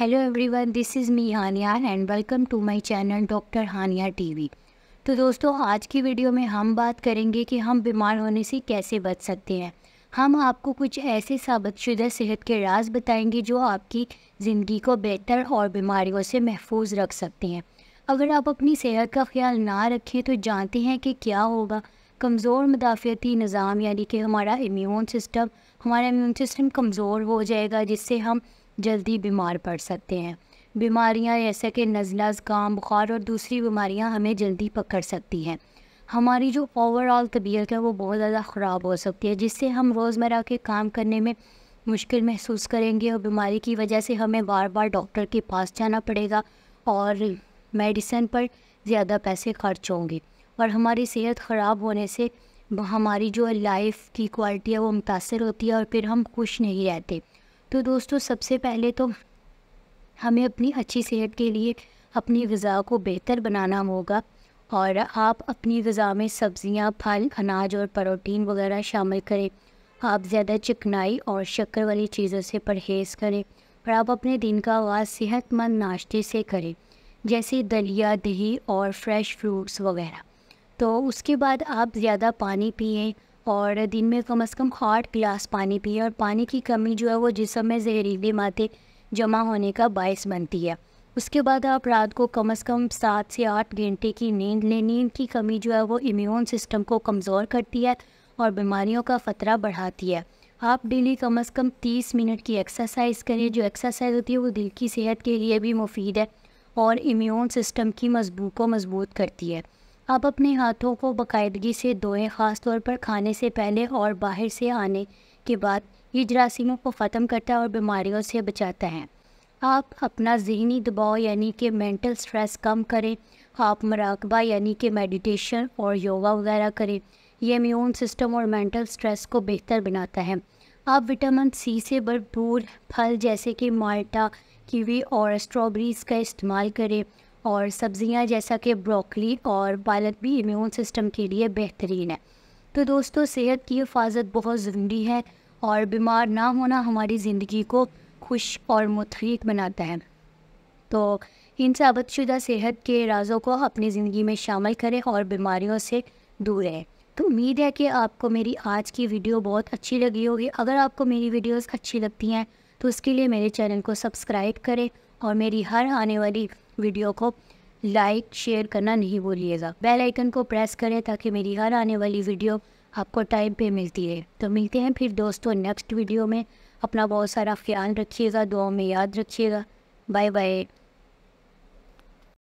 hello everyone this is me Haniyar and welcome to my channel doctor Haniyar TV तो दोस्तों आज की वीडियो में हम बात करेंगे कि हम बीमार होने से कैसे बच सकते हैं हम आपको कुछ ऐसे शुदा सेहत के राज बताएंगे जो आपकी ज़िंदगी को बेहतर और बीमारियों से महफूज रख सकते हैं अगर आप अपनी सेहत का ख्याल ना रखें तो जानते हैं कि क्या होगा कमज़ोर मुदाफ़ती निज़ाम यानी कि हमारा इम्यून सिस्टम हमारा इम्यून सिस्टम कमज़ोर हो जाएगा जिससे हम जल्दी बीमार पड़ सकते हैं बीमारियां जैसे कि नज़ला ज़ुकाम बुखार और दूसरी बीमारियां हमें जल्दी पकड़ सकती हैं हमारी जो ओवरऑल तबीयत है वो बहुत ज़्यादा ख़राब हो सकती है जिससे हम रोज़मर्रा के काम करने में मुश्किल महसूस करेंगे और बीमारी की वजह से हमें बार बार डॉक्टर के पास जाना पड़ेगा और मेडिसिन पर ज़्यादा पैसे खर्च होंगे और हमारी सेहत ख़राब होने से हमारी जो लाइफ की क्वालिटी है वो मुतासर होती है और फिर हम खुश नहीं रहते तो दोस्तों सबसे पहले तो हमें अपनी अच्छी सेहत के लिए अपनी गज़ा को बेहतर बनाना होगा और आप अपनी गज़ा में सब्ज़ियाँ फल अनाज और प्रोटीन वगैरह शामिल करें आप ज़्यादा चिकनाई और शक्कर वाली चीज़ों से परहेज़ करें और आप अपने दिन का आगाज़ सेहतमंद नाश्ते से करें जैसे दलिया दही और फ्रेश फ्रूट्स वगैरह तो उसके बाद आप ज़्यादा पानी पिए और दिन में कम अज़ कम आठ गिलास पानी पिए और पानी की कमी जो है वो जिसम में जहरीली माते जमा होने का बायस बनती है उसके बाद आप रात को कम अज़ कम सात से आठ घंटे की नींद लें नींद की कमी जो है वो इम्यून सिस्टम को कमज़ोर करती है और बीमारियों का ख़तरा बढ़ाती है आप डेली कम अज़ कम तीस मिनट की एक्सरसाइज करें जो एक्सरसाइज होती है वो दिल की सेहत के लिए भी मुफीद है और इम्यून सिस्टम की मजबूत को मजबूत करती है आप अपने हाथों को बाकायदगी से धोएं ख़ासतौर पर खाने से पहले और बाहर से आने के बाद ये जरासीमों को ख़त्म करता है और बीमारियों से बचाता है आप अपना जहनी दबाव यानी कि मेंटल स्ट्रेस कम करें आप मराकबा यानी कि मेडिटेशन और योगा वगैरह करें यह इम्यून सिस्टम और मेंटल स्ट्रेस को बेहतर बनाता है आप विटामिन सी से भरपूर फल जैसे कि माल्टा कीवी और स्ट्रॉबेरीज़ का इस्तेमाल करें और सब्जियां जैसा कि ब्रोकली और पालक भी इम्यून सिस्टम के लिए बेहतरीन है तो दोस्तों सेहत की हिफाजत बहुत ज़रूरी है और बीमार ना होना हमारी ज़िंदगी को खुश और मुतहरक बनाता है तो इन साबतशुदा सेहत के राज़ों को अपनी ज़िंदगी में शामिल करें और बीमारियों से दूर रहें तो उम्मीद है कि आपको मेरी आज की वीडियो बहुत अच्छी लगी होगी अगर आपको मेरी वीडियोस अच्छी लगती हैं तो उसके लिए मेरे चैनल को सब्सक्राइब करें और मेरी हर आने वाली वीडियो को लाइक शेयर करना नहीं भूलिएगा बेल आइकन को प्रेस करें ताकि मेरी हर आने वाली वीडियो आपको टाइम पे मिलती है तो मिलते हैं फिर दोस्तों नेक्स्ट वीडियो में अपना बहुत सारा ख्याल रखिएगा दुआओं में याद रखिएगा बाय बाय